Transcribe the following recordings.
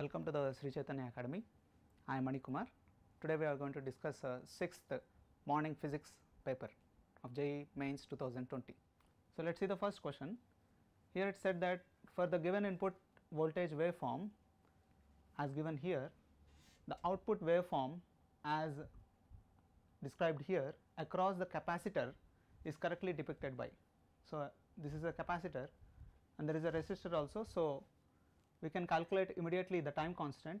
Welcome to the Sri Chaitanya Academy. I am Mani Kumar. Today we are going to discuss a uh, sixth morning physics paper of JE Mains 2020. So let's see the first question. Here it said that for the given input voltage waveform as given here, the output waveform as described here across the capacitor is correctly depicted by. So this is a capacitor and there is a resistor also. So we can calculate immediately the time constant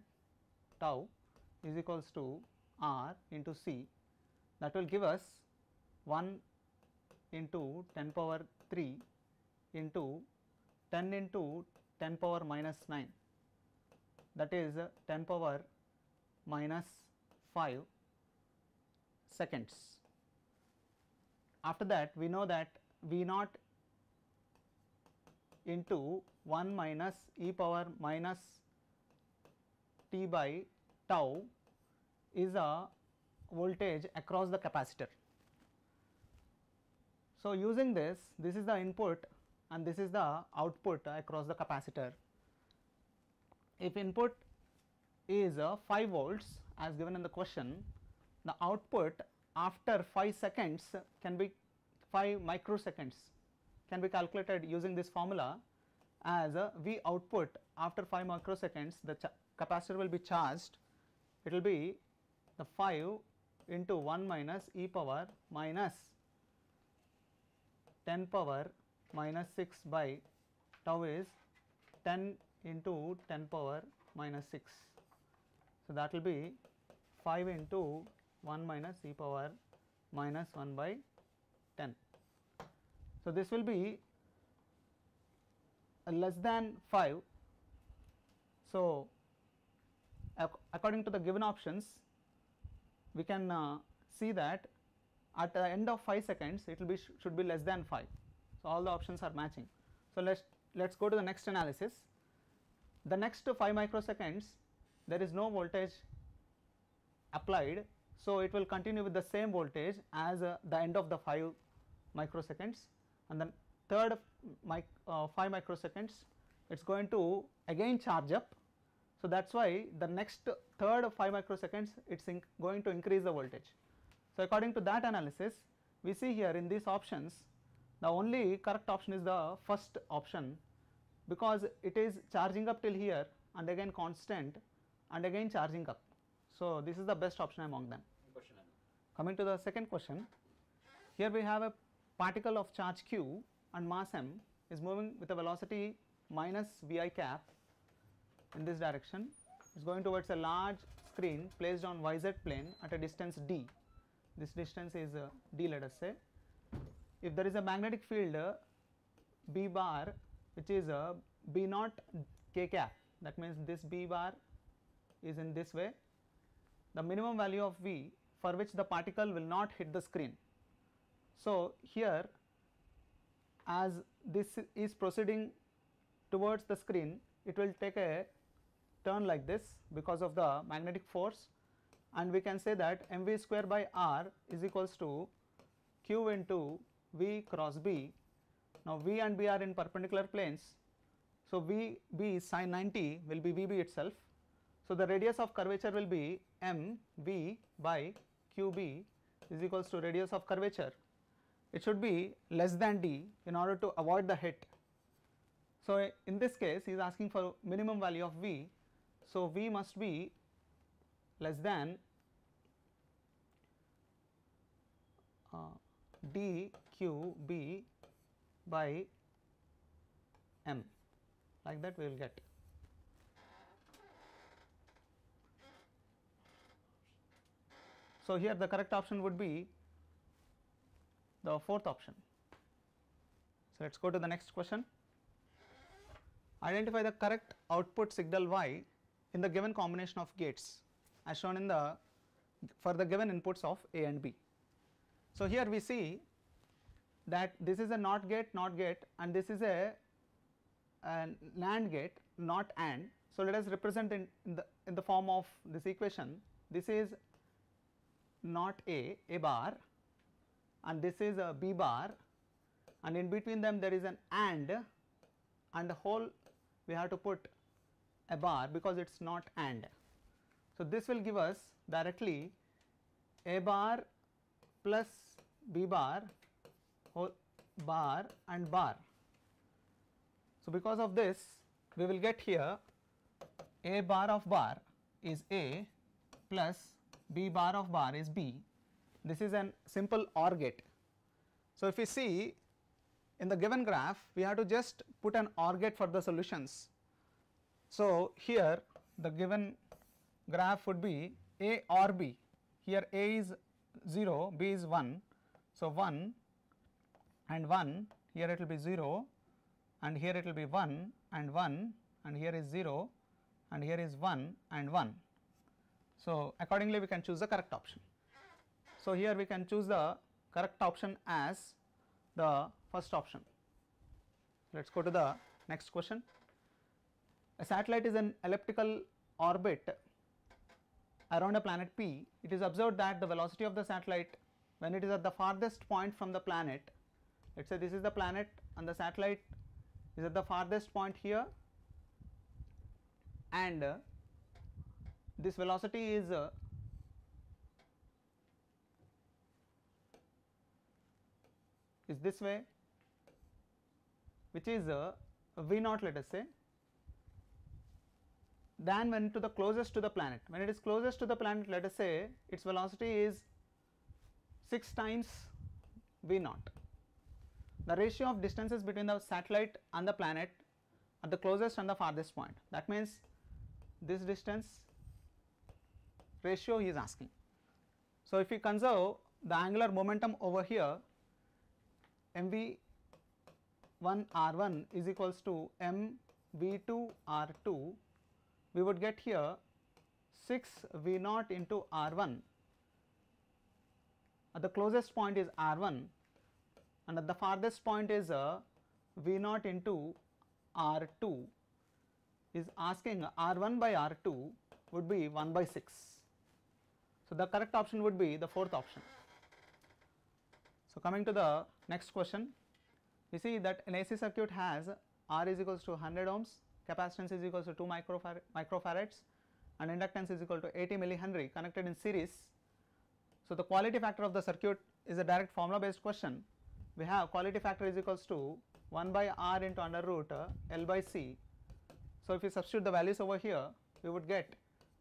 tau is equals to r into c that will give us 1 into 10 power 3 into 10 into 10 power minus 9 that is 10 power minus 5 seconds. After that we know that V naught into 1 minus e power minus t by tau is a voltage across the capacitor. So, using this, this is the input and this is the output across the capacitor. If input is a uh, 5 volts as given in the question, the output after 5 seconds can be 5 microseconds can be calculated using this formula as V output after 5 microseconds the capacitor will be charged it will be the 5 into 1 minus e power minus 10 power minus 6 by tau is 10 into 10 power minus 6. So, that will be 5 into 1 minus e power minus 1 by 10. So, this will be less than 5. So, according to the given options we can uh, see that at the end of 5 seconds it will be sh should be less than 5. So, all the options are matching. So, let us let us go to the next analysis. The next 5 microseconds there is no voltage applied. So, it will continue with the same voltage as uh, the end of the 5 microseconds and then third mic, uh, 5 microseconds it is going to again charge up. So, that is why the next third of 5 microseconds it is going to increase the voltage. So, according to that analysis we see here in these options the only correct option is the first option because it is charging up till here and again constant and again charging up. So, this is the best option among them. Coming to the second question, here we have a particle of charge q and mass m is moving with a velocity minus vi cap in this direction it is going towards a large screen placed on yz plane at a distance d this distance is uh, d let us say if there is a magnetic field uh, b bar which is uh, b naught k cap that means this b bar is in this way the minimum value of v for which the particle will not hit the screen so, here as this is proceeding towards the screen it will take a turn like this because of the magnetic force and we can say that mv square by r is equals to q into v cross b. Now, v and b are in perpendicular planes. So, vb sine 90 will be vb itself. So, the radius of curvature will be mv by qb is equals to radius of curvature it should be less than D in order to avoid the hit. So, in this case he is asking for minimum value of V. So, V must be less than uh, D Q B by M like that we will get. So, here the correct option would be the fourth option. So, let us go to the next question. Identify the correct output signal Y in the given combination of gates as shown in the for the given inputs of A and B. So, here we see that this is a NOT gate NOT gate and this is a, a NAND gate NOT AND. So, let us represent in, in the in the form of this equation this is NOT A A bar and this is a B bar and in between them there is an AND and the whole we have to put a bar because it is not AND. So, this will give us directly A bar plus B bar whole bar and bar. So, because of this we will get here A bar of bar is A plus B bar of bar is B this is an simple OR gate. So, if we see in the given graph we have to just put an OR gate for the solutions. So, here the given graph would be A or B here A is 0 B is 1. So, 1 and 1 here it will be 0 and here it will be 1 and 1 and here is 0 and here is 1 and 1. So, accordingly we can choose the correct option. So, here we can choose the correct option as the first option. Let us go to the next question. A satellite is an elliptical orbit around a planet P. It is observed that the velocity of the satellite when it is at the farthest point from the planet, let us say this is the planet and the satellite is at the farthest point here and this velocity is is this way which is a V naught let us say than when to the closest to the planet. When it is closest to the planet let us say its velocity is 6 times V naught. The ratio of distances between the satellite and the planet at the closest and the farthest point that means this distance ratio he is asking. So, if we conserve the angular momentum over here m v 1 r 1 is equals to m v 2 r 2, we would get here 6 v naught into r 1. At the closest point is r 1 and at the farthest point is a uh, v naught into r 2 is asking r 1 by r 2 would be 1 by 6. So, the correct option would be the fourth option. So, coming to the next question, you see that an AC circuit has R is equals to 100 ohms, capacitance is equals to 2 microfarad, microfarads and inductance is equal to 80 millihenry connected in series. So, the quality factor of the circuit is a direct formula based question. We have quality factor is equals to 1 by R into under root uh, L by C. So, if you substitute the values over here, we would get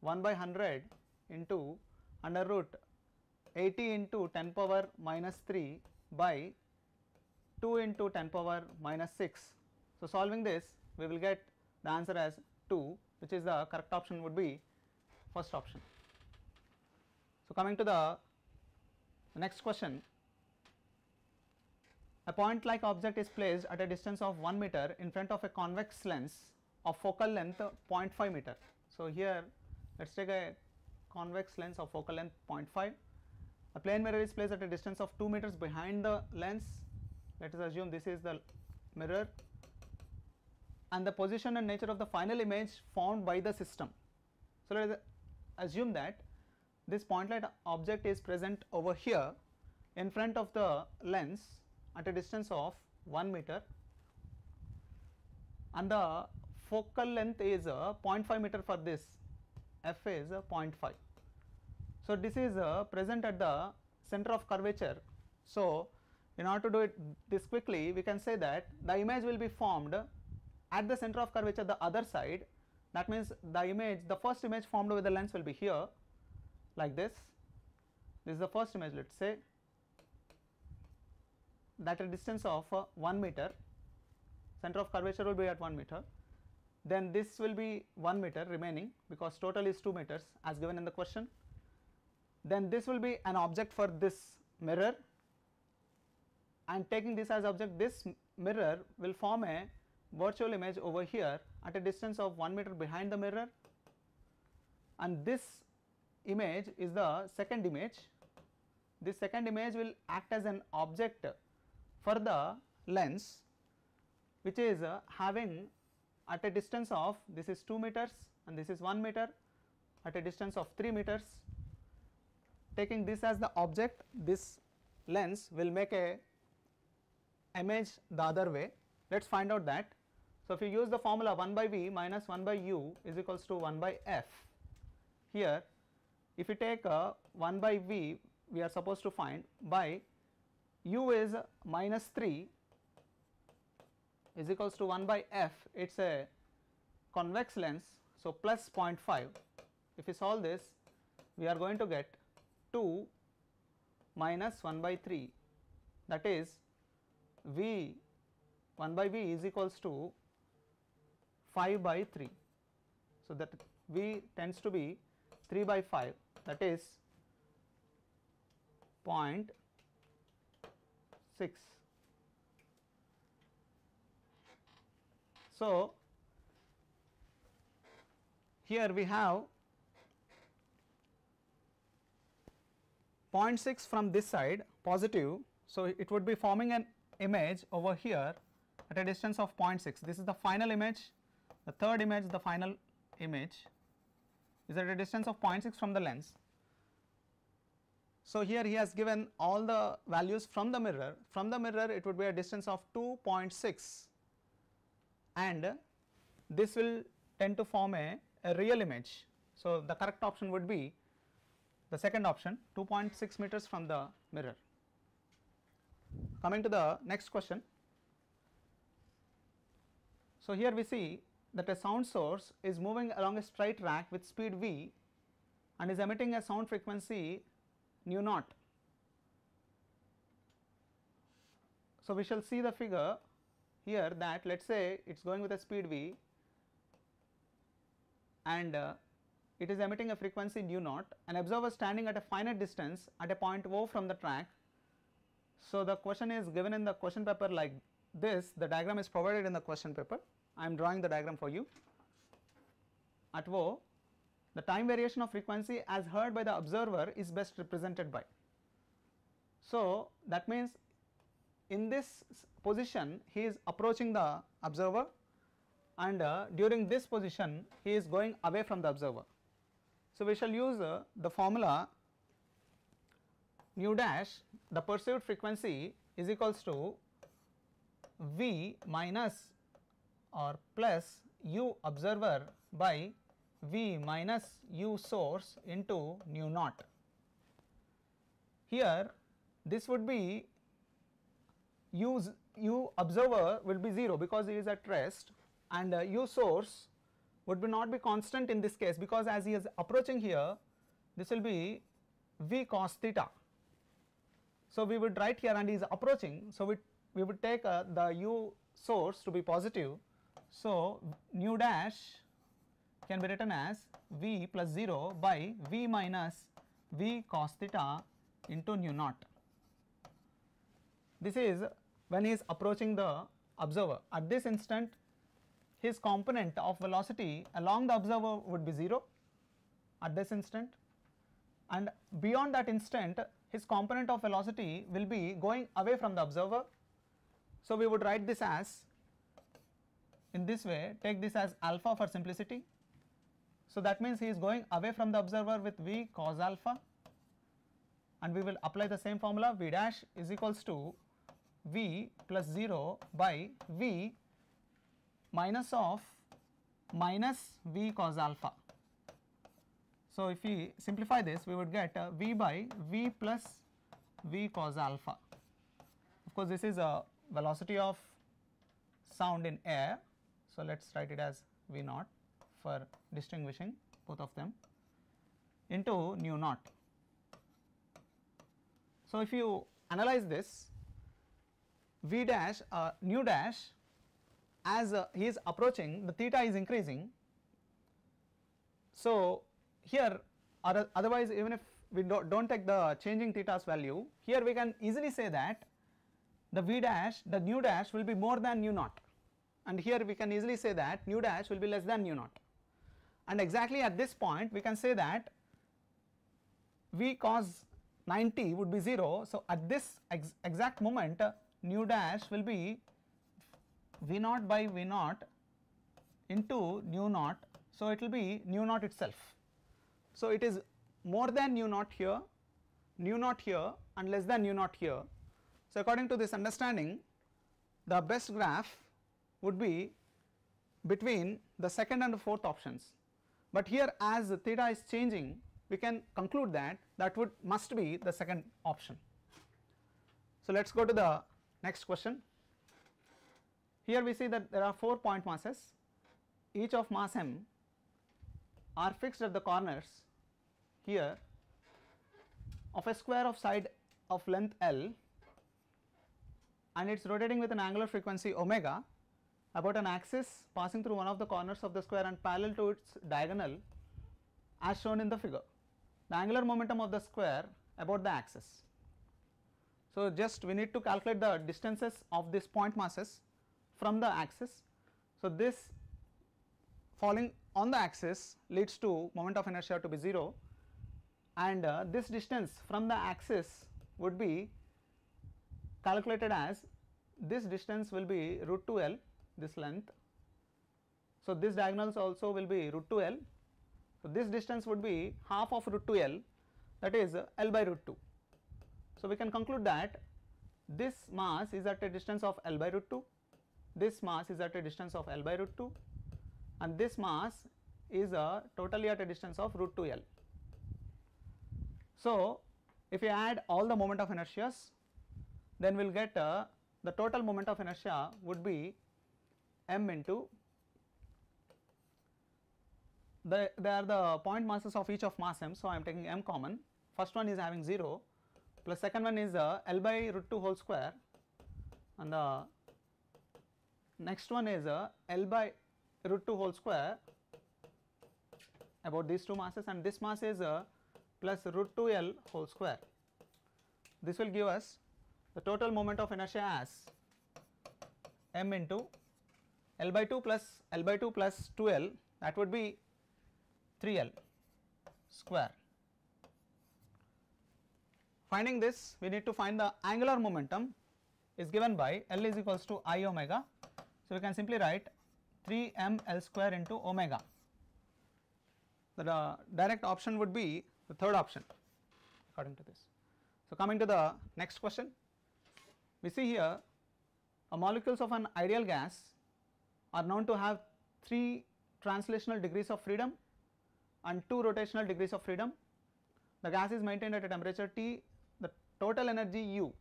1 by 100 into under root 80 into 10 power minus 3 by 2 into 10 power minus 6. So, solving this we will get the answer as 2 which is the correct option would be first option. So, coming to the next question a point like object is placed at a distance of 1 meter in front of a convex lens of focal length 0.5 meter. So, here let us take a convex lens of focal length 0.5 a plane mirror is placed at a distance of 2 meters behind the lens. Let us assume this is the mirror and the position and nature of the final image formed by the system. So, let us assume that this point light object is present over here in front of the lens at a distance of 1 meter and the focal length is a uh, 0.5 meter for this f is a uh, 0.5 so, this is uh, present at the center of curvature. So, in order to do it this quickly we can say that the image will be formed at the center of curvature the other side that means the image the first image formed with the lens will be here like this this is the first image let us say that a distance of uh, 1 meter center of curvature will be at 1 meter then this will be 1 meter remaining because total is 2 meters as given in the question then this will be an object for this mirror and taking this as object this mirror will form a virtual image over here at a distance of 1 meter behind the mirror and this image is the second image. This second image will act as an object for the lens which is uh, having at a distance of this is 2 meters and this is 1 meter at a distance of 3 meters taking this as the object this lens will make a image the other way let us find out that. So, if you use the formula 1 by v minus 1 by u is equals to 1 by f here if you take a uh, 1 by v we are supposed to find by u is minus 3 is equals to 1 by f it is a convex lens. So, plus 0.5 if you solve this we are going to get 2 minus 1 by 3 that is V 1 by V is equals to 5 by 3. So, that V tends to be 3 by 5 that is 0.6. So, here we have 0.6 from this side positive. So, it would be forming an image over here at a distance of 0.6. This is the final image, the third image, the final image is at a distance of 0.6 from the lens. So, here he has given all the values from the mirror. From the mirror, it would be a distance of 2.6 and this will tend to form a, a real image. So, the correct option would be the second option 2.6 meters from the mirror. Coming to the next question. So, here we see that a sound source is moving along a straight rack with speed v and is emitting a sound frequency nu naught. So, we shall see the figure here that let us say it is going with a speed v and uh, it is emitting a frequency nu naught. An observer standing at a finite distance at a point O from the track. So, the question is given in the question paper like this, the diagram is provided in the question paper. I am drawing the diagram for you. At O, the time variation of frequency as heard by the observer is best represented by. So, that means in this position he is approaching the observer and uh, during this position he is going away from the observer. So, we shall use uh, the formula nu dash the perceived frequency is equals to V minus or plus U observer by V minus U source into nu naught. Here this would be U's, U observer will be 0 because it is at rest and uh, U source would be not be constant in this case because as he is approaching here this will be v cos theta. So, we would write here and he is approaching. So, we, we would take uh, the u source to be positive. So, nu dash can be written as v plus 0 by v minus v cos theta into nu naught. This is when he is approaching the observer at this instant his component of velocity along the observer would be 0 at this instant and beyond that instant his component of velocity will be going away from the observer. So, we would write this as in this way take this as alpha for simplicity. So, that means he is going away from the observer with v cos alpha and we will apply the same formula v dash is equals to v plus 0 by v minus of minus V cos alpha. So, if we simplify this we would get uh, V by V plus V cos alpha. Of course, this is a velocity of sound in air. So, let us write it as V naught for distinguishing both of them into nu naught. So, if you analyze this V dash uh, nu dash as uh, he is approaching the theta is increasing. So, here otherwise even if we do not take the changing theta's value here we can easily say that the v dash the nu dash will be more than nu naught and here we can easily say that nu dash will be less than nu naught and exactly at this point we can say that v cos 90 would be 0. So, at this ex exact moment uh, nu dash will be V naught by V naught into nu naught. So, it will be nu naught itself. So, it is more than nu naught here, nu naught here and less than nu naught here. So, according to this understanding the best graph would be between the second and the fourth options. But here as the theta is changing we can conclude that that would must be the second option. So, let us go to the next question. Here we see that there are 4 point masses, each of mass m are fixed at the corners here of a square of side of length L and it is rotating with an angular frequency omega about an axis passing through one of the corners of the square and parallel to its diagonal as shown in the figure. The angular momentum of the square about the axis. So, just we need to calculate the distances of these point masses from the axis. So, this falling on the axis leads to moment of inertia to be 0 and uh, this distance from the axis would be calculated as this distance will be root 2 L this length. So, this diagonals also will be root 2 L. So, this distance would be half of root 2 L that is uh, L by root 2. So, we can conclude that this mass is at a distance of L by root 2 this mass is at a distance of L by root 2 and this mass is a totally at a distance of root 2 L. So, if you add all the moment of inertias then we will get uh, the total moment of inertia would be m into the they are the point masses of each of mass m. So, I am taking m common first one is having 0 plus second one is uh, L by root 2 whole square and the Next one is uh, L by root 2 whole square about these two masses and this mass is uh, plus root 2 L whole square. This will give us the total moment of inertia as m into L by 2 plus L by 2 plus 2 L that would be 3 L square. Finding this we need to find the angular momentum is given by L is equals to I omega so, we can simply write 3 m L square into omega. The uh, direct option would be the third option according to this. So, coming to the next question, we see here a uh, molecules of an ideal gas are known to have 3 translational degrees of freedom and 2 rotational degrees of freedom. The gas is maintained at a temperature T, the total energy U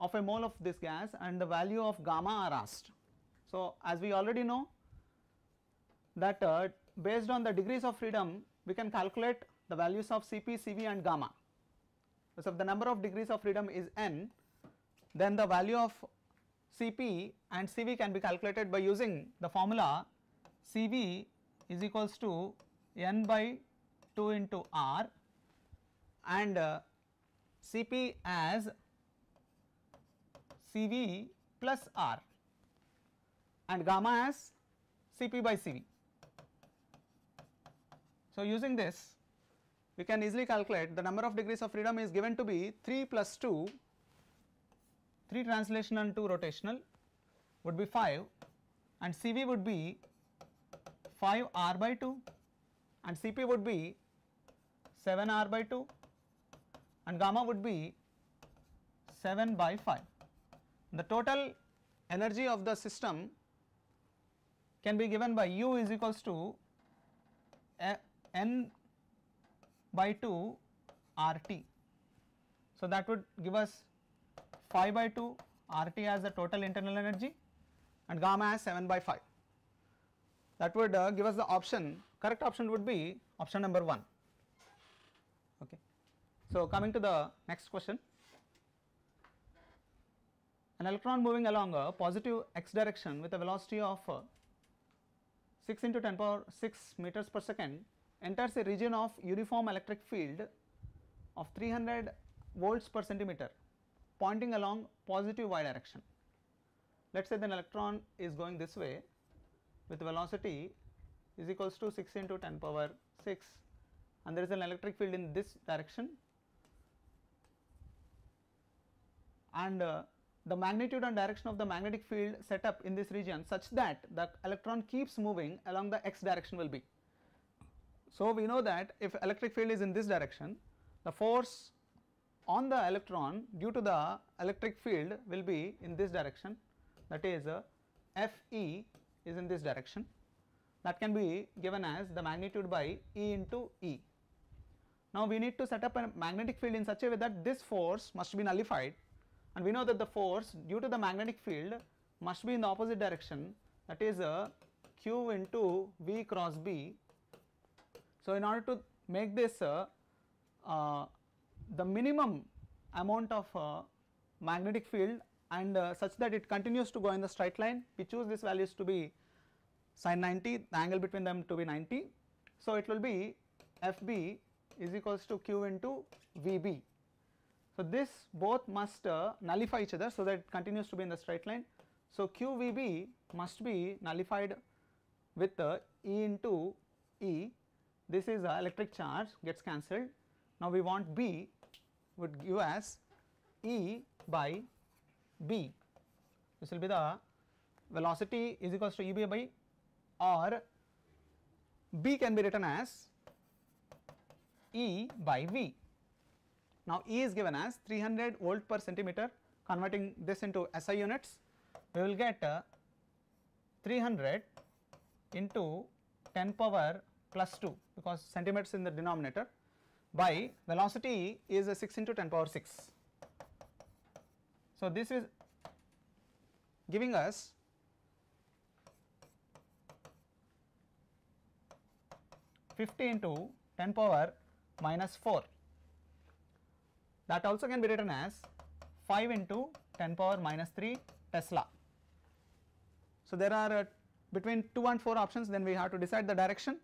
of a mole of this gas and the value of gamma are asked. So, as we already know that uh, based on the degrees of freedom we can calculate the values of Cp, Cv and gamma. So, if the number of degrees of freedom is n then the value of Cp and Cv can be calculated by using the formula Cv is equals to n by 2 into r and uh, Cp as Cv plus R and gamma as Cp by Cv. So, using this we can easily calculate the number of degrees of freedom is given to be 3 plus 2, 3 translational and 2 rotational would be 5 and Cv would be 5 R by 2 and Cp would be 7 R by 2 and gamma would be 7 by 5 the total energy of the system can be given by u is equals to n by 2 RT. So, that would give us phi by 2 RT as the total internal energy and gamma as 7 by 5. That would uh, give us the option, correct option would be option number 1. Okay. So, coming to the next question an electron moving along a positive x direction with a velocity of uh, 6 into 10 power 6 meters per second enters a region of uniform electric field of 300 volts per centimeter pointing along positive y direction. Let us say the electron is going this way with velocity is equals to 6 into 10 power 6 and there is an electric field in this direction and uh, the magnitude and direction of the magnetic field set up in this region such that the electron keeps moving along the x direction will be. So, we know that if electric field is in this direction, the force on the electron due to the electric field will be in this direction that is uh, F e is in this direction that can be given as the magnitude by E into E. Now, we need to set up a magnetic field in such a way that this force must be nullified and we know that the force due to the magnetic field must be in the opposite direction that is a uh, q q into v cross b. So, in order to make this uh, uh the minimum amount of uh, magnetic field and such that it continues to go in the straight line we choose these values to be sine 90 the angle between them to be 90. So, it will be f b is equals to q into v b so, this both must uh, nullify each other so that it continues to be in the straight line. So, QVB must be nullified with the uh, E into E this is the uh, electric charge gets cancelled. Now, we want B would give as E by B this will be the velocity is equals to EB by or B can be written as E by V now E is given as 300 volt per centimeter converting this into SI units we will get uh, 300 into 10 power plus 2 because centimeters in the denominator by velocity is 6 into 10 power 6. So, this is giving us fifty into ten power minus four that also can be written as 5 into 10 power minus 3 Tesla. So, there are uh, between 2 and 4 options then we have to decide the direction.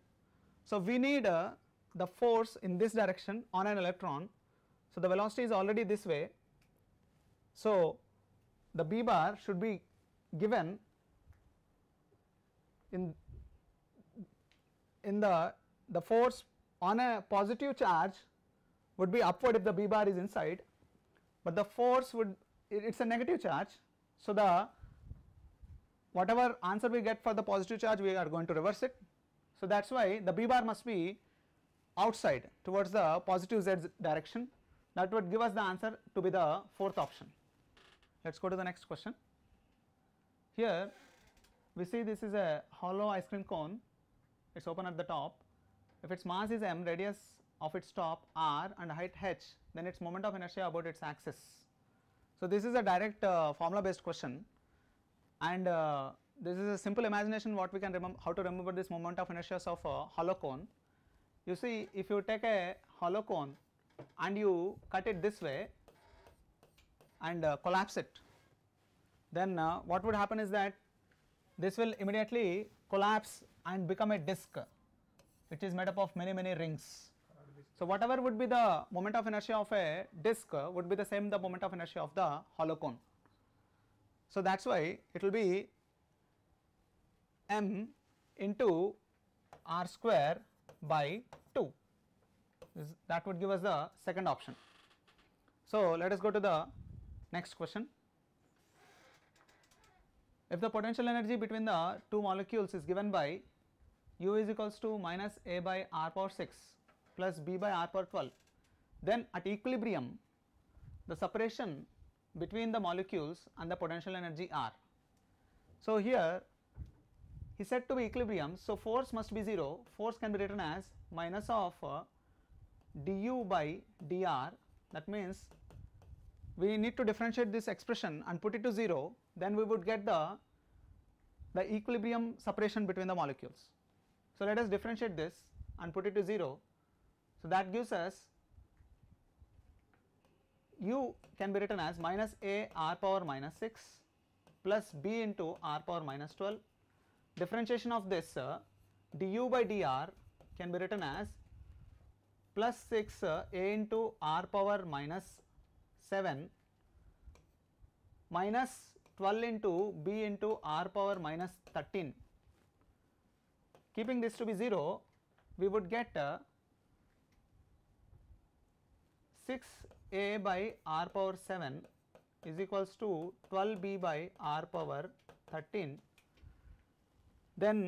So, we need uh, the force in this direction on an electron. So, the velocity is already this way. So, the B bar should be given in, in the, the force on a positive charge would be upward if the B bar is inside but the force would it is a negative charge. So, the whatever answer we get for the positive charge we are going to reverse it. So, that is why the B bar must be outside towards the positive z direction that would give us the answer to be the fourth option. Let us go to the next question. Here we see this is a hollow ice cream cone, it is open at the top. If its mass is m, radius of its top r and height h then its moment of inertia about its axis. So, this is a direct uh, formula based question and uh, this is a simple imagination what we can remember how to remember this moment of inertia of a hollow cone. You see if you take a hollow cone and you cut it this way and uh, collapse it then uh, what would happen is that this will immediately collapse and become a disc which is made up of many many rings so whatever would be the moment of inertia of a disk would be the same the moment of inertia of the hollow cone. So that is why it will be m into r square by 2 that would give us the second option. So let us go to the next question. If the potential energy between the two molecules is given by u is equals to minus a by r power 6 plus b by r power 12 then at equilibrium the separation between the molecules and the potential energy r. So, here he said to be equilibrium. So, force must be 0 force can be written as minus of uh, du by dr that means we need to differentiate this expression and put it to 0 then we would get the the equilibrium separation between the molecules. So, let us differentiate this and put it to 0 so, that gives us u can be written as minus a r power minus 6 plus b into r power minus 12. Differentiation of this uh, du by dr can be written as plus 6 uh, a into r power minus 7 minus 12 into b into r power minus 13. Keeping this to be 0, we would get uh, 6a by r power 7 is equals to 12b by r power 13 then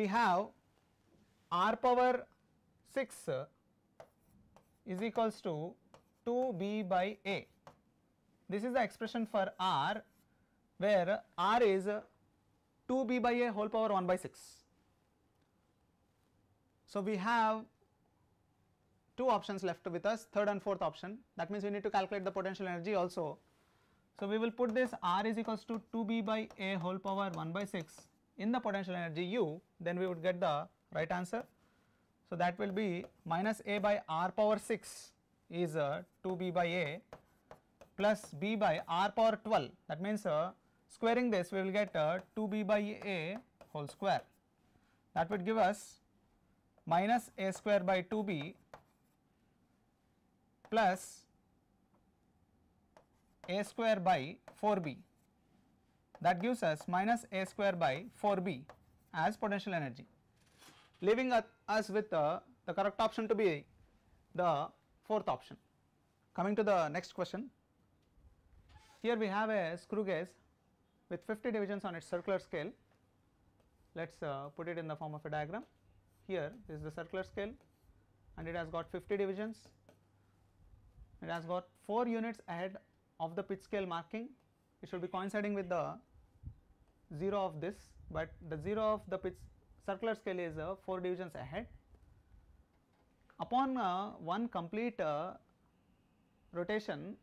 we have r power 6 is equals to 2b by a. This is the expression for r where r is 2b by a whole power 1 by 6. So, we have two options left with us third and fourth option that means we need to calculate the potential energy also. So, we will put this R is equals to 2B by A whole power 1 by 6 in the potential energy U then we would get the right answer. So, that will be minus A by R power 6 is uh, 2B by A plus B by R power 12 that means uh, squaring this we will get uh, 2B by A whole square that would give us minus A square by 2B plus a square by 4b that gives us minus a square by 4b as potential energy leaving us with uh, the correct option to be the fourth option. Coming to the next question here we have a screw gauge with 50 divisions on its circular scale let us uh, put it in the form of a diagram here this is the circular scale and it has got 50 divisions it has got 4 units ahead of the pitch scale marking it should be coinciding with the 0 of this but the 0 of the pitch circular scale is uh, 4 divisions ahead. Upon uh, one complete uh, rotation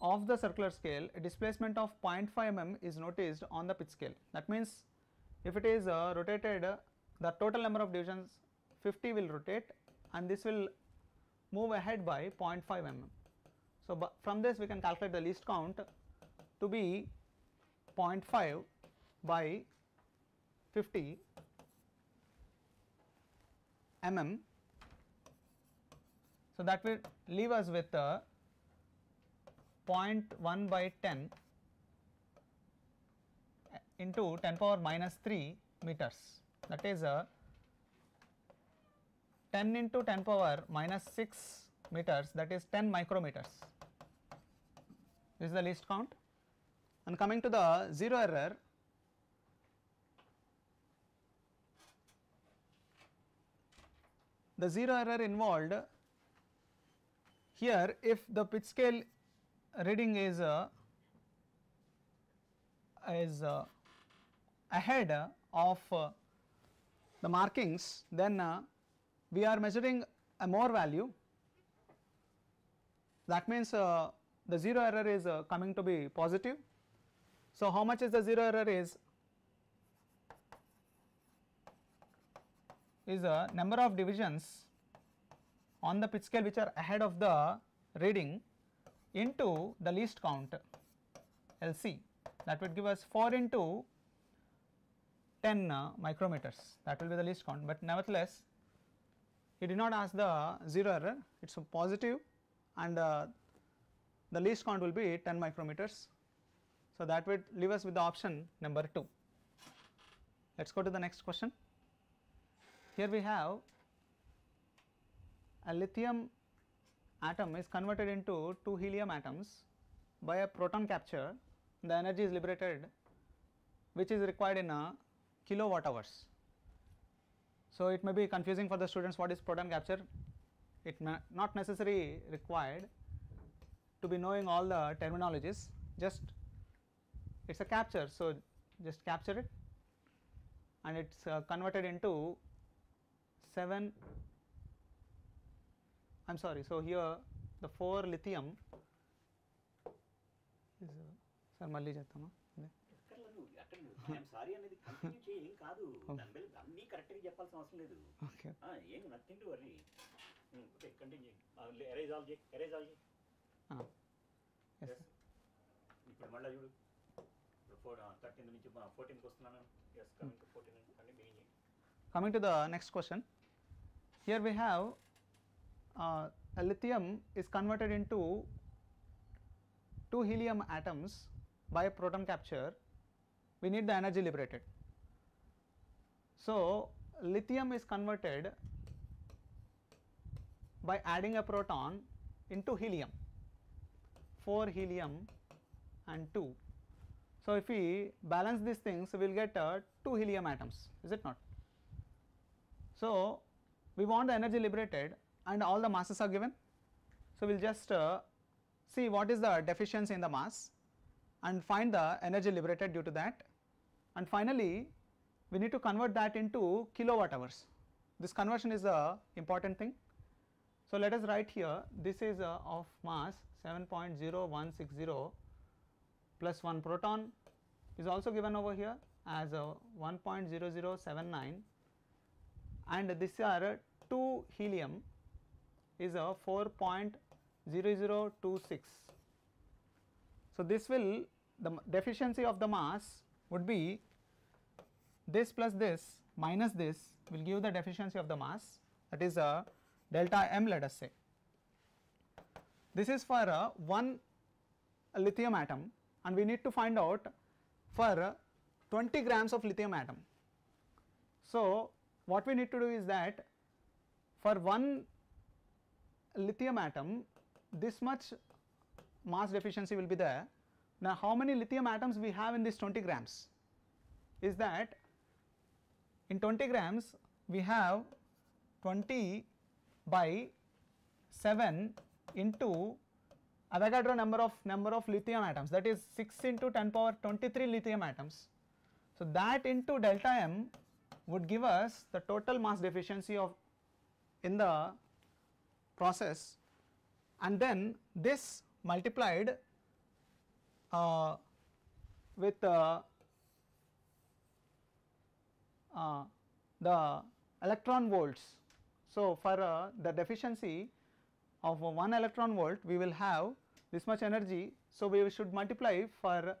of the circular scale a displacement of 0.5 mm is noticed on the pitch scale that means if it is uh, rotated uh, the total number of divisions 50 will rotate and this will move ahead by 0.5 mm. So, from this we can calculate the least count to be 0.5 by 50 mm. So, that will leave us with uh, the 0.1 by 10 into 10 power minus 3 meters that is a uh, 10 into 10 power minus 6 meters that is 10 micrometers. This is the least count and coming to the 0 error the 0 error involved here if the pitch scale reading is uh, is uh, ahead of uh, the markings then uh, we are measuring a more value that means uh, the 0 error is uh, coming to be positive. So, how much is the 0 error is is a number of divisions on the pitch scale which are ahead of the reading into the least count LC that would give us 4 into 10 uh, micrometers that will be the least count but nevertheless it did not ask the 0 error it is a positive and uh, the least count will be 10 micrometers. So, that would leave us with the option number 2. Let us go to the next question. Here we have a lithium atom is converted into two helium atoms by a proton capture the energy is liberated which is required in a uh, kilowatt hours. So, it may be confusing for the students what is proton capture, it may not necessarily required to be knowing all the terminologies just it is a capture. So, just capture it and it is uh, converted into 7 I am sorry. So, here the 4 lithium is uh, sir మళ్ళీ చేస్తాను అక్కర్లేదు అక్కడ I'm sorry అనేది continue చేయి ఏం కాదు dumbbell అందరికీ చెప్పాల్సిన అవసరం లేదు ఏం నథింగ్ వర్రీ ఇప్పుడు మళ్ళీ చూడు coming to the next question here we have is is converted into two helium atoms by proton capture we need the energy liberated. So, lithium is converted by adding a proton into helium 4 helium and 2. So, if we balance these things we will get uh, 2 helium atoms is it not. So, we want the energy liberated and all the masses are given. So, we will just uh, see what is the deficiency in the mass and find the energy liberated due to that and finally we need to convert that into kilowatt hours. This conversion is a important thing. So, let us write here this is uh, of mass 7.0160 plus 1 proton is also given over here as 1.0079 and this are 2 helium is a 4.0026. So, this will the deficiency of the mass would be this plus this minus this will give the deficiency of the mass that is a uh, delta m let us say. This is for a uh, one lithium atom and we need to find out for uh, 20 grams of lithium atom. So, what we need to do is that for one lithium atom this much mass deficiency will be there. Now, how many lithium atoms we have in this 20 grams is that in 20 grams, we have 20 by 7 into Avogadro number of number of lithium atoms that is 6 into 10 power 23 lithium atoms. So, that into delta m would give us the total mass deficiency of in the process and then this multiplied uh, with uh, uh, the electron volts. So, for uh, the deficiency of uh, 1 electron volt we will have this much energy. So, we should multiply for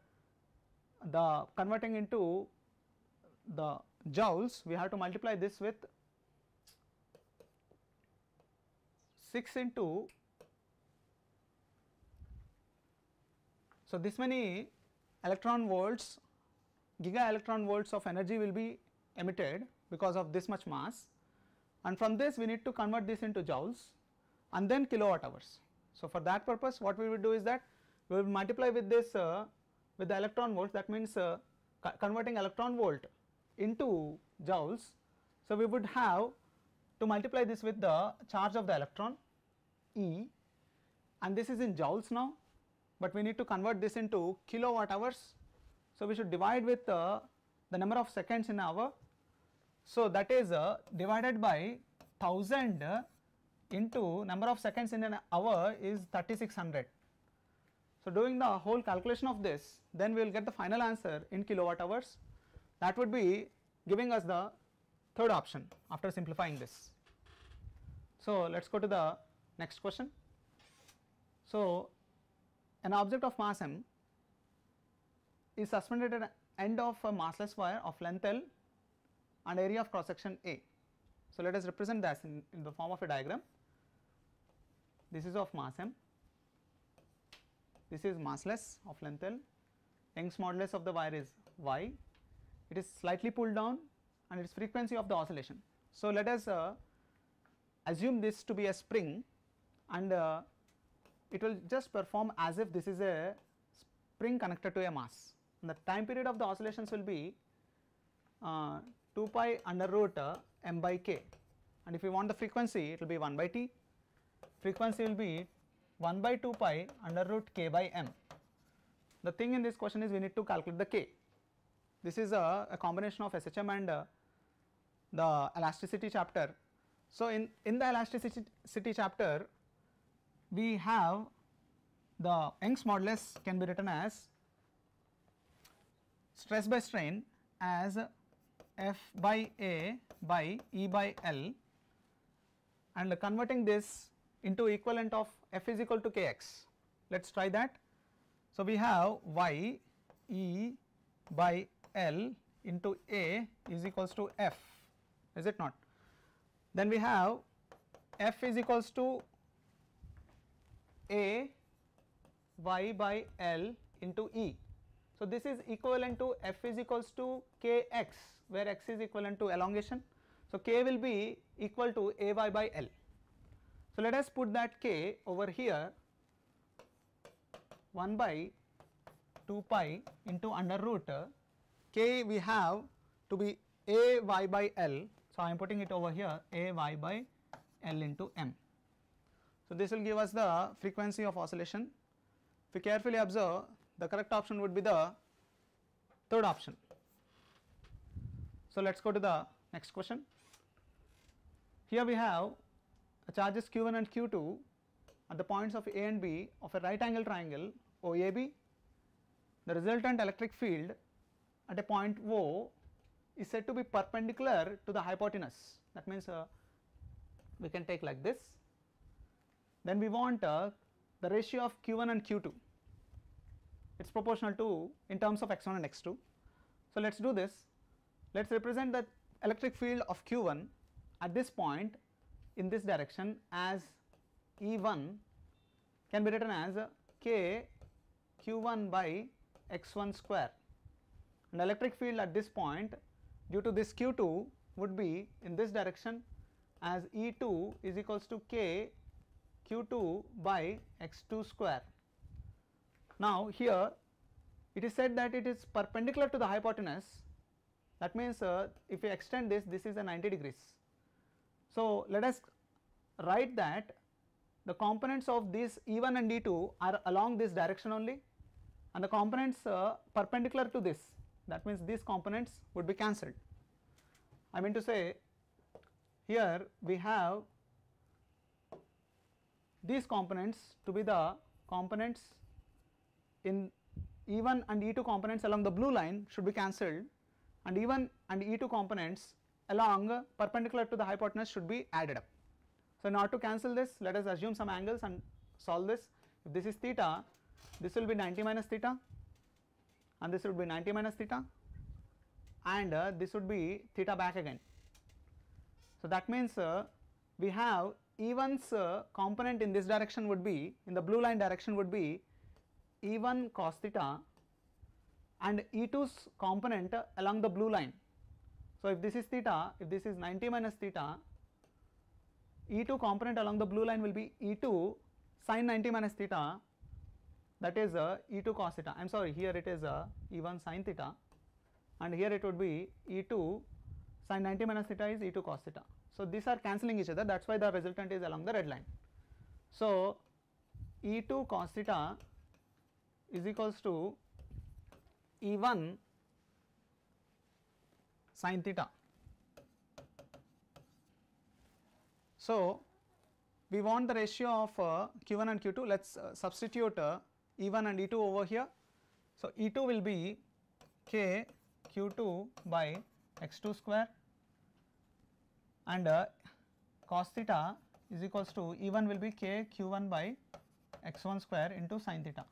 the converting into the joules we have to multiply this with 6 into so this many electron volts giga electron volts of energy will be emitted because of this much mass and from this we need to convert this into joules and then kilowatt hours. So, for that purpose what we will do is that we will multiply with this uh, with the electron volts that means uh, converting electron volt into joules. So, we would have to multiply this with the charge of the electron E and this is in joules now, but we need to convert this into kilowatt hours. So, we should divide with the uh, the number of seconds in an hour. So, that is uh, divided by 1000 uh, into number of seconds in an hour is 3600. So, doing the whole calculation of this then we will get the final answer in kilowatt hours that would be giving us the third option after simplifying this. So, let us go to the next question. So, an object of mass m is suspended at end of a massless wire of length L and area of cross section A. So, let us represent this in, in the form of a diagram. This is of mass M, this is massless of length L, Young's modulus of the wire is Y, it is slightly pulled down and its frequency of the oscillation. So, let us uh, assume this to be a spring and uh, it will just perform as if this is a spring connected to a mass. And the time period of the oscillations will be uh, 2 pi under root uh, m by k and if you want the frequency it will be 1 by t frequency will be 1 by 2 pi under root k by m the thing in this question is we need to calculate the k this is a, a combination of shm and uh, the elasticity chapter so in in the elasticity chapter we have the young's modulus can be written as stress by strain as F by A by E by L and converting this into equivalent of F is equal to Kx. Let us try that. So, we have Y E by L into A is equals to F is it not. Then we have F is equals to A Y by L into E so, this is equivalent to f is equals to kx where x is equivalent to elongation. So, k will be equal to ay by L. So, let us put that k over here 1 by 2 pi into under root k we have to be a y by L. So, I am putting it over here a y by L into m. So, this will give us the frequency of oscillation. If we carefully observe the correct option would be the third option. So, let us go to the next question. Here we have charges q1 and q2 at the points of A and B of a right angle triangle OAB. The resultant electric field at a point O is said to be perpendicular to the hypotenuse that means uh, we can take like this. Then we want uh, the ratio of q1 and q2 it is proportional to in terms of x1 and x2. So, let us do this, let us represent the electric field of q1 at this point in this direction as E1 can be written as k q1 by x1 square and electric field at this point due to this q2 would be in this direction as E2 is equals to k q2 by x2 square now here it is said that it is perpendicular to the hypotenuse that means uh, if we extend this this is a 90 degrees. So let us write that the components of this E1 and E2 are along this direction only and the components uh, perpendicular to this that means these components would be cancelled. I mean to say here we have these components to be the components in E1 and E2 components along the blue line should be cancelled and E1 and E2 components along perpendicular to the hypotenuse should be added up. So, in order to cancel this let us assume some angles and solve this if this is theta this will be 90 minus theta and this would be 90 minus theta and uh, this would be theta back again. So, that means uh, we have E1's uh, component in this direction would be in the blue line direction would be E1 cos theta and E2's component along the blue line. So, if this is theta, if this is 90 minus theta, E2 component along the blue line will be E2 sine 90 minus theta that is is uh, E2 cos theta. I am sorry, here it is is uh, E1 sine theta and here it would be E2 sine 90 minus theta is E2 cos theta. So, these are cancelling each other that is why the resultant is along the red line. So, E2 cos theta is equals to E1 sin theta. So, we want the ratio of uh, Q1 and Q2 let us uh, substitute uh, E1 and E2 over here. So, E2 will be K Q2 by X2 square and uh, cos theta is equals to E1 will be K Q1 by X1 square into sin theta.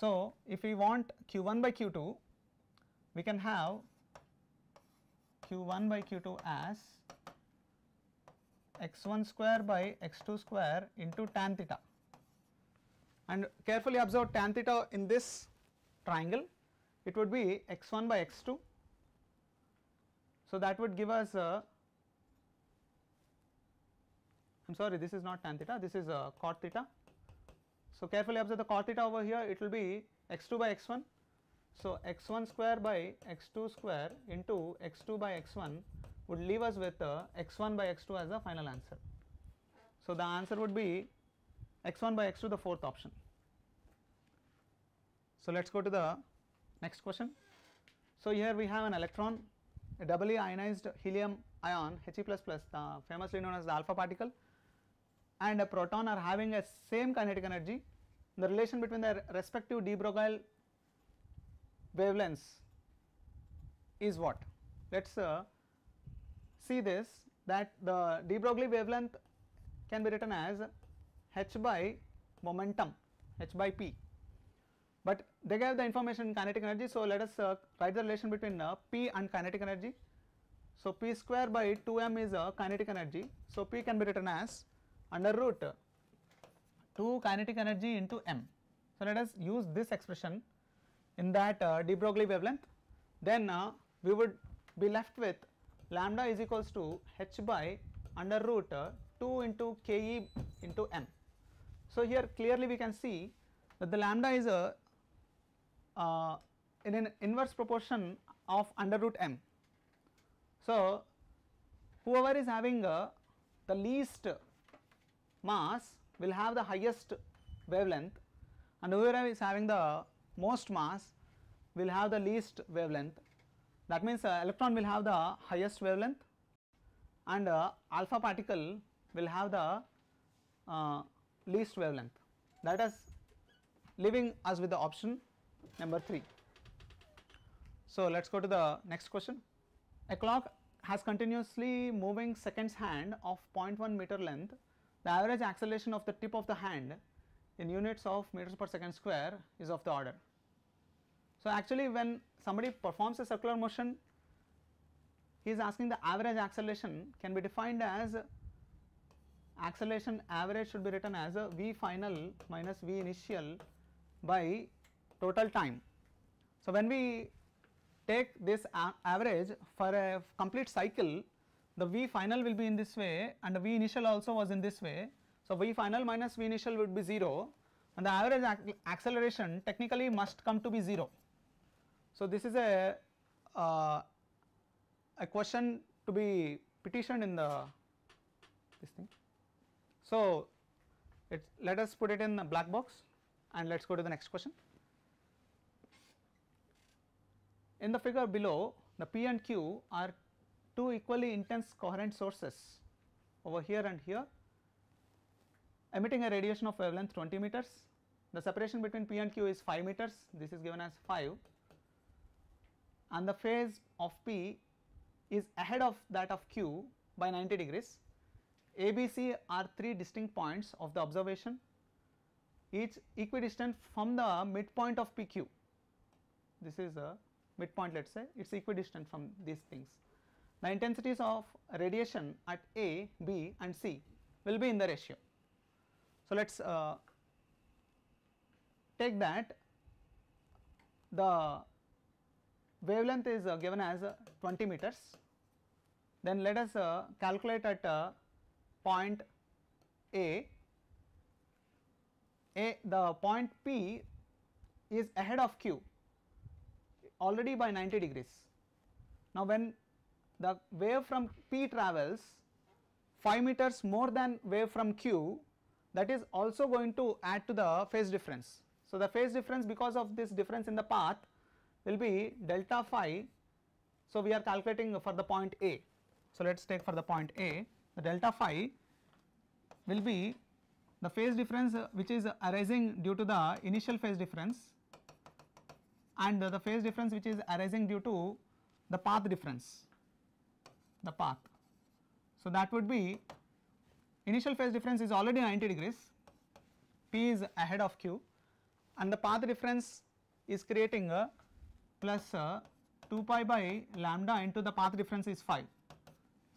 So, if we want q1 by q2, we can have q1 by q2 as x1 square by x2 square into tan theta and carefully observe tan theta in this triangle it would be x1 by x2. So, that would give us a I am sorry this is not tan theta this is a cot theta so, carefully observe the cot theta over here it will be x2 by x1. So, x1 square by x2 square into x2 by x1 would leave us with uh, x1 by x2 as the final answer. So, the answer would be x1 by x2 the fourth option. So, let us go to the next question. So, here we have an electron a doubly ionized helium ion He++ the famously known as the alpha particle and a proton are having a same kinetic energy the relation between the respective de Broglie wavelengths is what? Let us uh, see this that the de Broglie wavelength can be written as h by momentum h by p, but they gave the information in kinetic energy. So, let us uh, write the relation between uh, p and kinetic energy. So, p square by 2m is a uh, kinetic energy. So, p can be written as under root to kinetic energy into m. So, let us use this expression in that uh, de Broglie wavelength then uh, we would be left with lambda is equals to h by under root uh, 2 into ke into m. So, here clearly we can see that the lambda is a uh, uh, in an inverse proportion of under root m. So, whoever is having uh, the least mass will have the highest wavelength and whoever is having the most mass will have the least wavelength that means uh, electron will have the highest wavelength and uh, alpha particle will have the uh, least wavelength that is leaving us with the option number 3. So, let us go to the next question. A clock has continuously moving seconds hand of 0.1 meter length the average acceleration of the tip of the hand in units of meters per second square is of the order. So, actually when somebody performs a circular motion he is asking the average acceleration can be defined as acceleration average should be written as a v final minus v initial by total time. So, when we take this average for a complete cycle the V final will be in this way and the V initial also was in this way. So, V final minus V initial would be 0 and the average ac acceleration technically must come to be 0. So, this is a, uh, a question to be petitioned in the this thing. So, let us put it in the black box and let us go to the next question. In the figure below the P and Q are two equally intense coherent sources over here and here emitting a radiation of wavelength 20 meters. The separation between P and Q is 5 meters, this is given as 5 and the phase of P is ahead of that of Q by 90 degrees. A, B, C are 3 distinct points of the observation, each equidistant from the midpoint of PQ. This is a midpoint let us say, it is equidistant from these things the intensities of radiation at A, B and C will be in the ratio. So, let us uh, take that the wavelength is uh, given as uh, 20 meters then let us uh, calculate at uh, point A, A the point P is ahead of Q already by 90 degrees. Now, when the wave from P travels 5 meters more than wave from Q that is also going to add to the phase difference. So, the phase difference because of this difference in the path will be delta phi. So, we are calculating for the point A. So, let us take for the point A the delta phi will be the phase difference uh, which is arising due to the initial phase difference and the phase difference which is arising due to the path difference the path. So that would be initial phase difference is already 90 degrees, P is ahead of Q and the path difference is creating a plus a uh, 2 pi by lambda into the path difference is 5.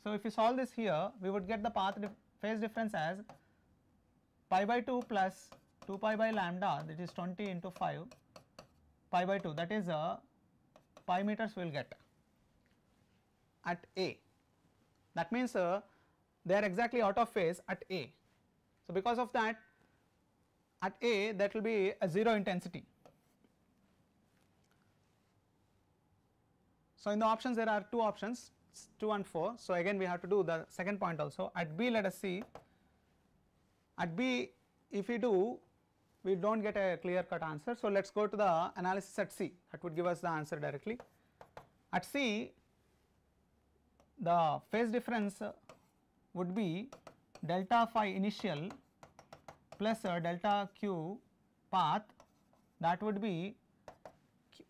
So if you solve this here, we would get the path dif phase difference as pi by 2 plus 2 pi by lambda that is 20 into 5 pi by 2 that is a uh, pi meters we will get at A. That means uh, they are exactly out of phase at A. So, because of that at A that will be a 0 intensity. So, in the options there are 2 options 2 and 4. So, again we have to do the second point also at B let us see at B if we do we do not get a clear cut answer. So, let us go to the analysis at C that would give us the answer directly. At C the phase difference would be delta phi initial plus uh, delta q path that would be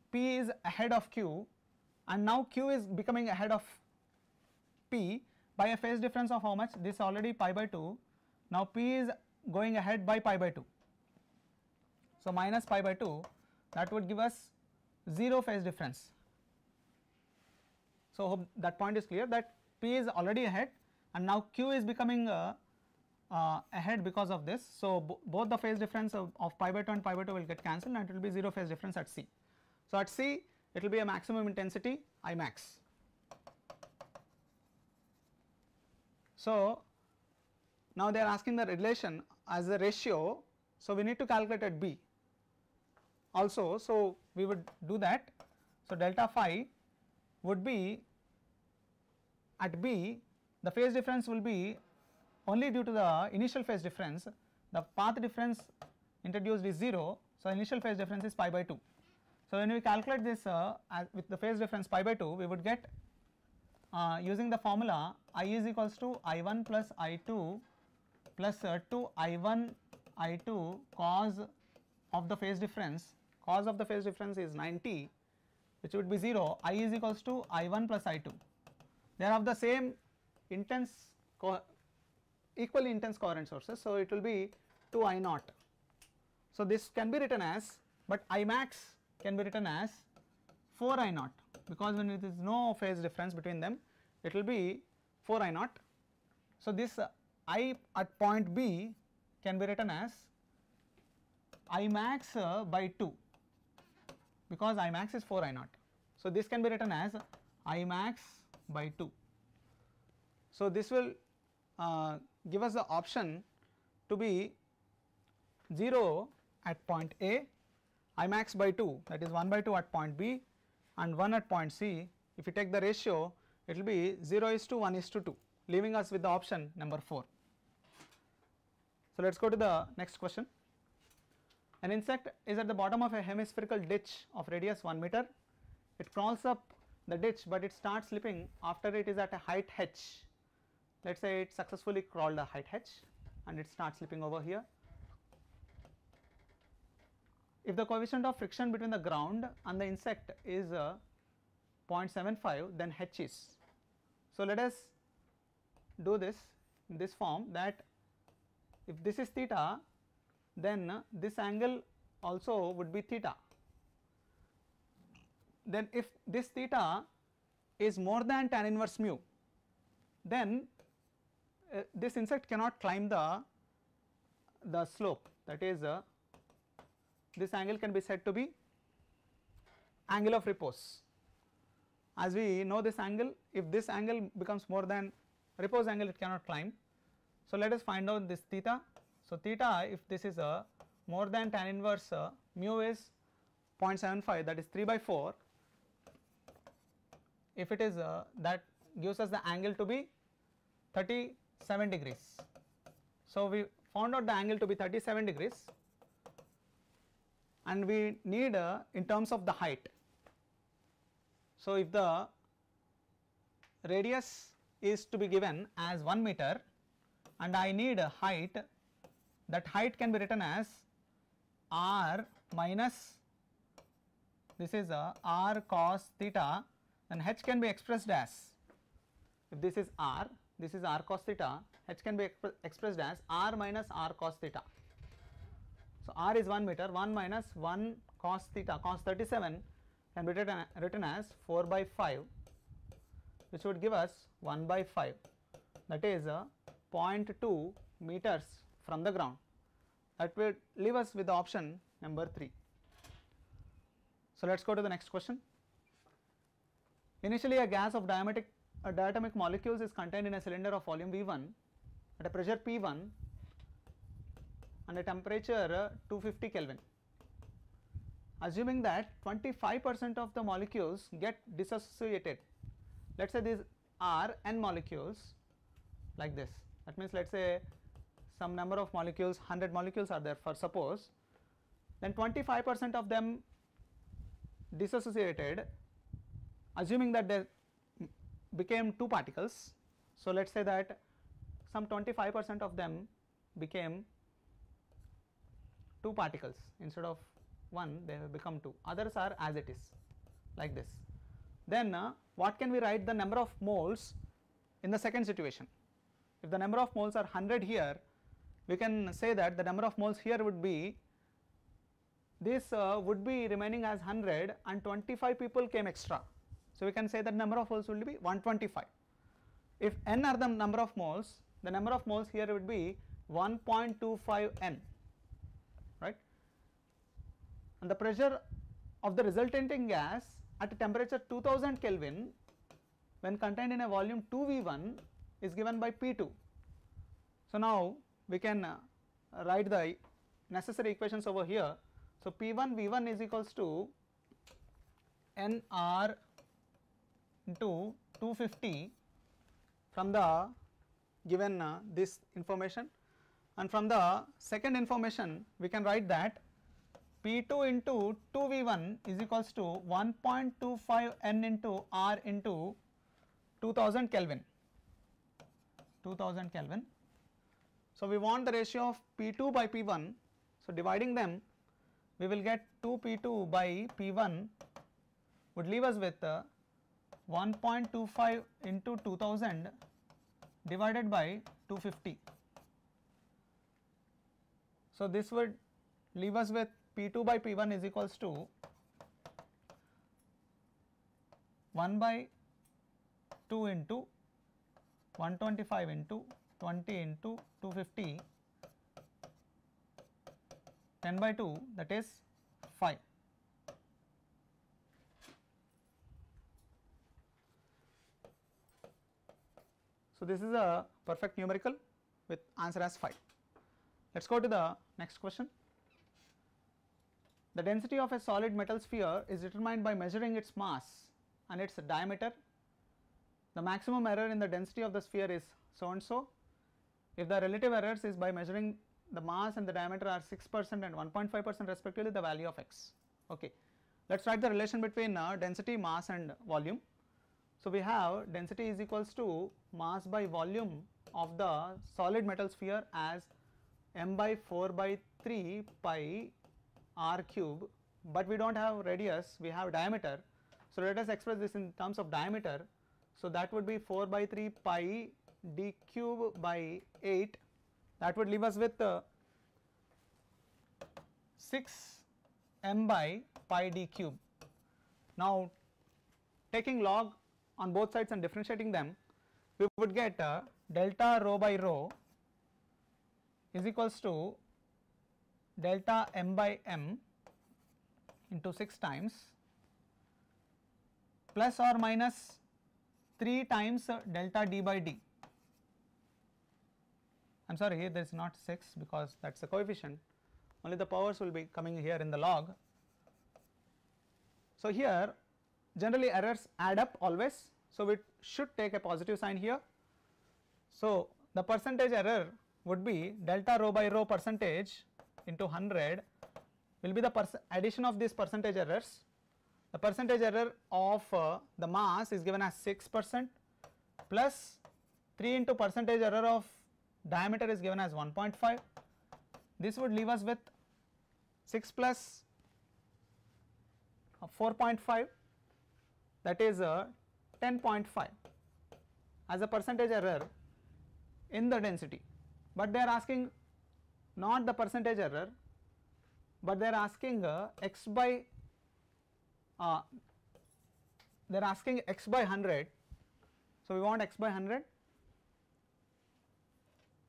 P is ahead of Q and now Q is becoming ahead of P by a phase difference of how much this already pi by 2 now P is going ahead by pi by 2. So, minus pi by 2 that would give us 0 phase difference so, hope that point is clear that P is already ahead and now Q is becoming uh, uh, ahead because of this. So, both the phase difference of, of pi by 2 and pi by 2 will get cancelled and it will be 0 phase difference at C. So, at C it will be a maximum intensity I max. So, now they are asking the relation as a ratio. So, we need to calculate at B also. So, we would do that. So, delta phi would be at B the phase difference will be only due to the initial phase difference the path difference introduced is 0. So, initial phase difference is pi by 2. So, when we calculate this uh, with the phase difference pi by 2 we would get uh, using the formula i is equals to i 1 plus i 2 plus uh, 2 i 1 i 2 cos of the phase difference cos of the phase difference is 90 which would be 0 i is equals to i 1 plus i 2 they are of the same intense equally intense coherent sources. So, it will be 2 I naught. So, this can be written as but I max can be written as 4 I naught because when there is no phase difference between them it will be 4 I naught. So, this uh, I at point B can be written as I max uh, by 2 because I max is 4 I naught. So, this can be written as I max by 2. So, this will uh, give us the option to be 0 at point A, I max by 2 that is 1 by 2 at point B and 1 at point C. If you take the ratio it will be 0 is to 1 is to 2 leaving us with the option number 4. So, let us go to the next question. An insect is at the bottom of a hemispherical ditch of radius 1 meter. It crawls up the ditch but it starts slipping after it is at a height h. Let us say it successfully crawled a height h and it starts slipping over here. If the coefficient of friction between the ground and the insect is uh, 0.75 then h is. So, let us do this in this form that if this is theta then this angle also would be theta then if this theta is more than tan inverse mu then uh, this insect cannot climb the the slope that is uh, this angle can be said to be angle of repose as we know this angle if this angle becomes more than repose angle it cannot climb. So, let us find out this theta. So, theta if this is a uh, more than tan inverse uh, mu is 0.75 that is 3 by 4 if it is uh, that gives us the angle to be 37 degrees. So, we found out the angle to be 37 degrees and we need uh, in terms of the height. So, if the radius is to be given as 1 meter and I need a height that height can be written as r minus this is a uh, r cos theta then h can be expressed as if this is r this is r cos theta h can be expressed as r minus r cos theta. So, r is 1 meter 1 minus 1 cos theta cos 37 can be written, written as 4 by 5 which would give us 1 by 5 that is a uh, 0.2 meters from the ground that will leave us with the option number 3. So, let us go to the next question. Initially, a gas of diatomic, uh, diatomic molecules is contained in a cylinder of volume V1 at a pressure P1 and a temperature uh, 250 Kelvin. Assuming that 25 percent of the molecules get dissociated, let us say these are n molecules like this. That means, let us say some number of molecules 100 molecules are there for suppose then 25 percent of them dissociated assuming that there became two particles. So, let us say that some 25 percent of them became two particles instead of one they have become two others are as it is like this. Then uh, what can we write the number of moles in the second situation if the number of moles are 100 here we can say that the number of moles here would be this uh, would be remaining as 100 and 25 people came extra so, we can say that number of moles will be 125. If n are the number of moles, the number of moles here would be 1.25 n, right. And the pressure of the resultant gas at a temperature 2000 Kelvin when contained in a volume 2V1 is given by P2. So, now we can uh, write the necessary equations over here. So, P1 V1 is equals to N R into 250 from the given uh, this information and from the second information we can write that P2 into 2V1 is equals to 1.25 N into R into 2000 Kelvin, 2000 Kelvin. So, we want the ratio of P2 by P1. So, dividing them we will get 2P2 by P1 would leave us with uh, 1.25 into 2000 divided by 250. So, this would leave us with P2 by P1 is equals to 1 by 2 into 125 into 20 into 250 10 by 2 that is 5. So, this is a perfect numerical with answer as 5. Let us go to the next question. The density of a solid metal sphere is determined by measuring its mass and its diameter. The maximum error in the density of the sphere is so and so. If the relative errors is by measuring the mass and the diameter are 6 percent and 1.5 percent respectively the value of x. Okay. Let us write the relation between uh, density, mass and volume. So, we have density is equals to mass by volume of the solid metal sphere as m by 4 by 3 pi r cube, but we do not have radius, we have diameter. So, let us express this in terms of diameter. So, that would be 4 by 3 pi d cube by 8 that would leave us with uh, 6 m by pi d cube. Now, taking log on both sides and differentiating them we would get uh, delta rho by rho is equals to delta m by m into 6 times plus or minus 3 times uh, delta d by d. I am sorry here there is not 6 because that is a coefficient only the powers will be coming here in the log. So, here generally errors add up always. So, we should take a positive sign here. So, the percentage error would be delta rho by rho percentage into 100 will be the addition of these percentage errors. The percentage error of uh, the mass is given as 6 percent plus 3 into percentage error of diameter is given as 1.5. This would leave us with 6 plus uh, 4.5 that is uh, 10.5 as a percentage error in the density but they are asking not the percentage error but they are asking uh, x by uh, they are asking x by 100 so we want x by 100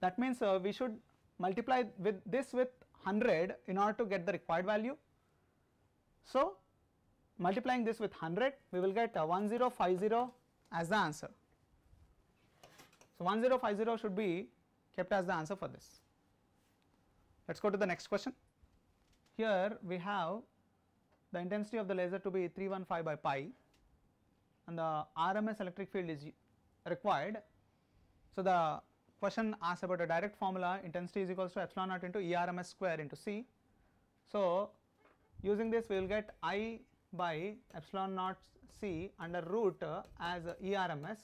that means uh, we should multiply with this with 100 in order to get the required value so multiplying this with 100 we will get 1050 as the answer. So 1050 should be kept as the answer for this. Let us go to the next question. Here we have the intensity of the laser to be 315 by pi and the RMS electric field is required. So the question asks about a direct formula intensity is equals to epsilon naught into ERMS square into C. So using this we will get I by epsilon naught c under root uh, as uh, ERMS.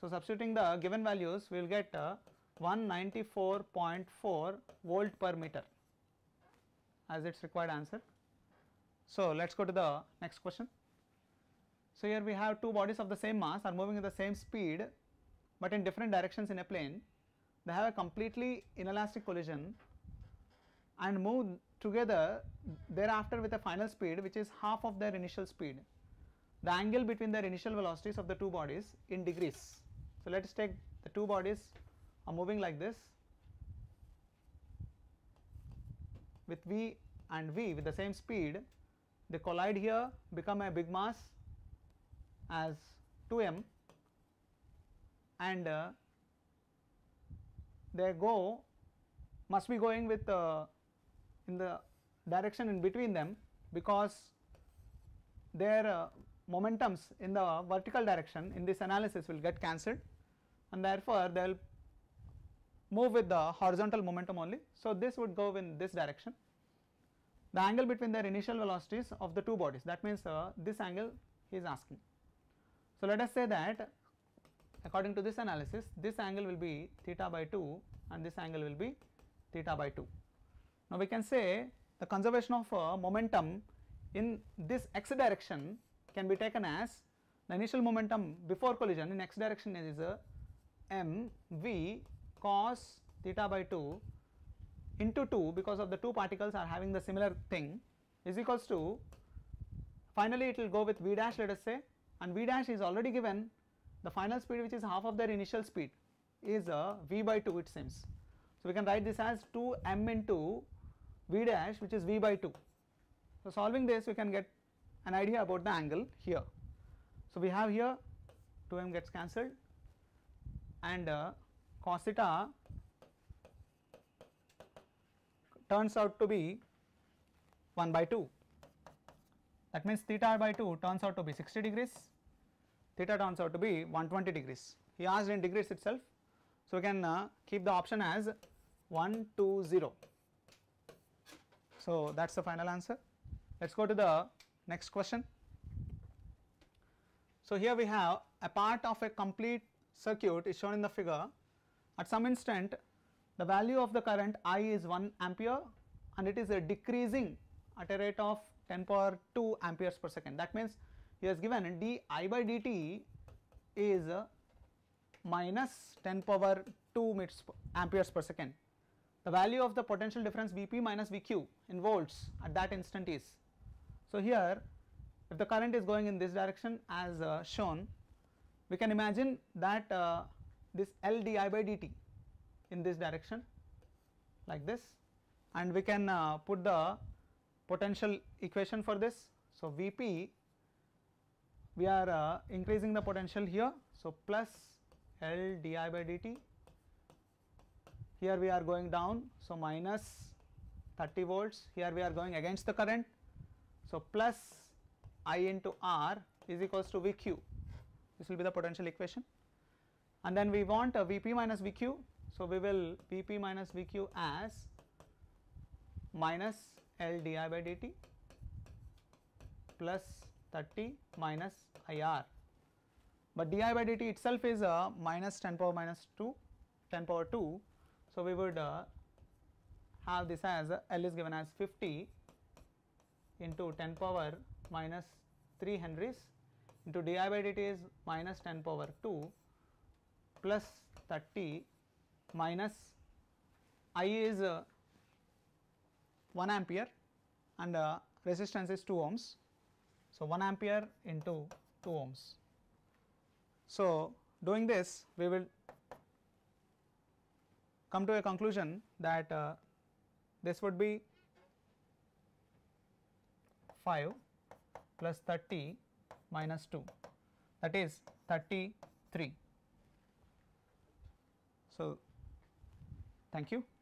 So, substituting the given values we will get uh, 194.4 volt per meter as its required answer. So, let us go to the next question. So, here we have two bodies of the same mass are moving at the same speed but in different directions in a plane. They have a completely inelastic collision and move together thereafter with a final speed which is half of their initial speed. The angle between their initial velocities of the two bodies in degrees. So, let us take the two bodies are moving like this with v and v with the same speed they collide here become a big mass as 2m and uh, they go must be going with uh, in the direction in between them because their uh, momentums in the vertical direction in this analysis will get cancelled and therefore they will move with the horizontal momentum only. So, this would go in this direction. The angle between their initial velocities of the two bodies that means uh, this angle he is asking. So, let us say that according to this analysis this angle will be theta by 2 and this angle will be theta by 2. Now, we can say the conservation of uh, momentum in this x direction can be taken as the initial momentum before collision in x direction is a uh, m m v cos theta by 2 into 2 because of the two particles are having the similar thing is equals to finally it will go with v dash let us say and v dash is already given the final speed which is half of their initial speed is a uh, v by 2 it seems. So, we can write this as 2 m into v dash which is v by 2. So solving this we can get an idea about the angle here. So we have here 2m gets cancelled and uh, cos theta turns out to be 1 by 2 that means theta by 2 turns out to be 60 degrees theta turns out to be 120 degrees he asked in degrees itself so we can uh, keep the option as 120 so that is the final answer. Let us go to the next question. So here we have a part of a complete circuit is shown in the figure. At some instant the value of the current I is 1 ampere and it is decreasing at a rate of 10 power 2 amperes per second. That means he has given di by dt is minus 10 power 2 meters amperes per second the value of the potential difference Vp minus Vq in volts at that instant is. So, here if the current is going in this direction as uh, shown, we can imagine that uh, this L di by dt in this direction like this and we can uh, put the potential equation for this. So, Vp we are uh, increasing the potential here. So, plus L di by dt here we are going down so minus 30 volts here we are going against the current so plus I into R is equals to VQ this will be the potential equation and then we want a VP minus VQ so we will VP minus VQ as minus L di by dt plus 30 minus IR but di by dt itself is a minus 10 power minus 2 10 power 2 so, we would uh, have this as uh, L is given as 50 into 10 power minus 3 Henrys into di by dt is minus 10 power 2 plus 30 minus I is uh, 1 ampere and uh, resistance is 2 ohms. So, 1 ampere into 2 ohms. So, doing this we will come to a conclusion that uh, this would be 5 plus 30 minus 2 that is 33. So, thank you.